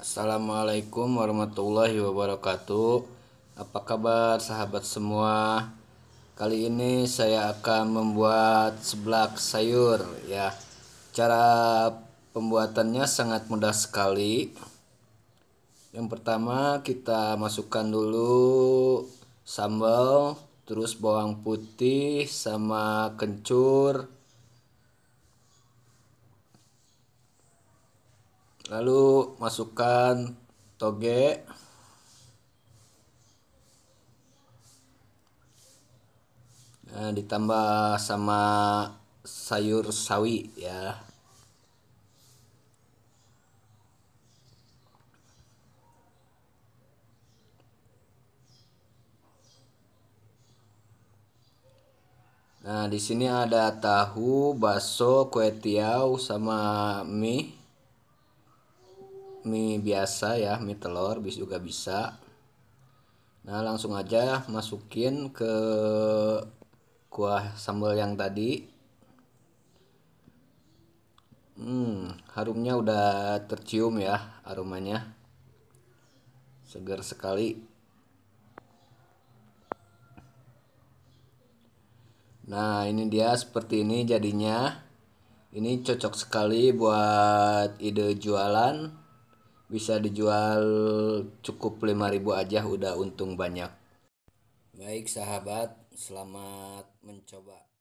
Assalamualaikum warahmatullahi wabarakatuh Apa kabar sahabat semua Kali ini saya akan membuat seblak sayur ya Cara pembuatannya sangat mudah sekali Yang pertama kita masukkan dulu sambal Terus bawang putih sama kencur lalu masukkan toge nah, ditambah sama sayur sawi ya Nah, di sini ada tahu, bakso, kue tiaw sama mie mie biasa ya mie telur bisa juga bisa nah langsung aja masukin ke kuah sambal yang tadi hmm harumnya udah tercium ya aromanya segar sekali nah ini dia seperti ini jadinya ini cocok sekali buat ide jualan bisa dijual cukup 5000 aja udah untung banyak. Baik sahabat, selamat mencoba.